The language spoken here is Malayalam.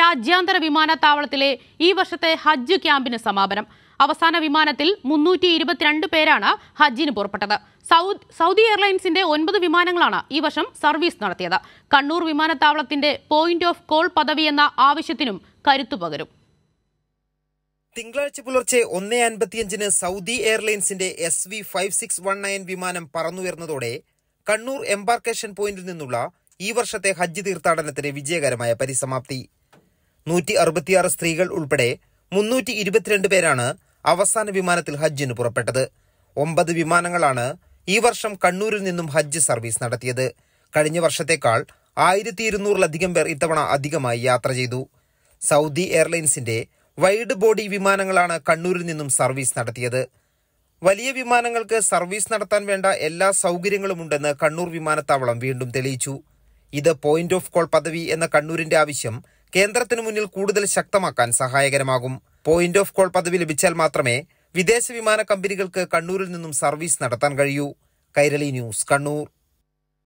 രാജ്യാന്തര വിമാനത്താവളത്തിലെ ഈ വർഷത്തെ ഹജ്ജ് ക്യാമ്പിന് സമാപനം അവസാന വിമാനത്തിൽ മുന്നൂറ്റി ഇരുപത്തിരണ്ട് പേരാണ് ഹജ്ജിന് പുറപ്പെട്ടത് സൗദി എയർലൈൻസിന്റെ ഒൻപത് വിമാനങ്ങളാണ് ഈ വർഷം സർവീസ് നടത്തിയത് കണ്ണൂർ വിമാനത്താവളത്തിന്റെ പോയിന്റ് ഓഫ് കോൾ പദവി എന്ന ആവശ്യത്തിനും കരുത്തു പകരും തിങ്കളാഴ്ച പുലർച്ചെ ഒന്നേ അൻപത്തിയഞ്ചിന് സൗദി എയർലൈൻസിന്റെ S V five six one nine വിമാനം പറന്നുയർന്നതോടെ കണ്ണൂർ എംബാർക്കേഷൻ പോയിന്റിൽ നിന്നുള്ള ഈ വർഷത്തെ ഹജ്ജ് തീർത്ഥാടനത്തിന് വിജയകരമായ പരിസമാപ്തി നൂറ്റി അറുപത്തിയാറ് സ്ത്രീകൾ ഉൾപ്പെടെ മുന്നൂറ്റി ഇരുപത്തിരണ്ട് പേരാണ് അവസാന വിമാനത്തിൽ ഹജ്ജിന് പുറപ്പെട്ടത് ഒമ്പത് വിമാനങ്ങളാണ് ഈ വർഷം കണ്ണൂരിൽ നിന്നും ഹജ്ജ് സർവീസ് നടത്തിയത് കഴിഞ്ഞ വർഷത്തേക്കാൾ ആയിരത്തി ഇരുന്നൂറിലധികം പേർ ഇത്തവണ അധികമായി യാത്ര ചെയ്തു സൗദി എയർലൈൻസിന്റെ വൈഡ് ബോഡി വിമാനങ്ങളാണ് കണ്ണൂരിൽ നിന്നും സർവീസ് നടത്തിയത് വലിയ വിമാനങ്ങൾക്ക് സർവീസ് നടത്താൻ വേണ്ട എല്ലാ സൗകര്യങ്ങളും ഉണ്ടെന്ന് കണ്ണൂർ വിമാനത്താവളം വീണ്ടും തെളിയിച്ചു ഇത് പോയിന്റ് ഓഫ് കോൾ പദവി എന്ന കണ്ണൂരിന്റെ ആവശ്യം കേന്ദ്രത്തിനു മുന്നിൽ കൂടുതൽ ശക്തമാക്കാൻ സഹായകരമാകും പോയിന്റ് ഓഫ് കോൾ പദവി ലഭിച്ചാൽ മാത്രമേ വിദേശ വിമാന കമ്പനികൾക്ക് കണ്ണൂരിൽ നിന്നും സർവീസ് നടത്താൻ കഴിയൂ കൈരളി ന്യൂസ് കണ്ണൂർ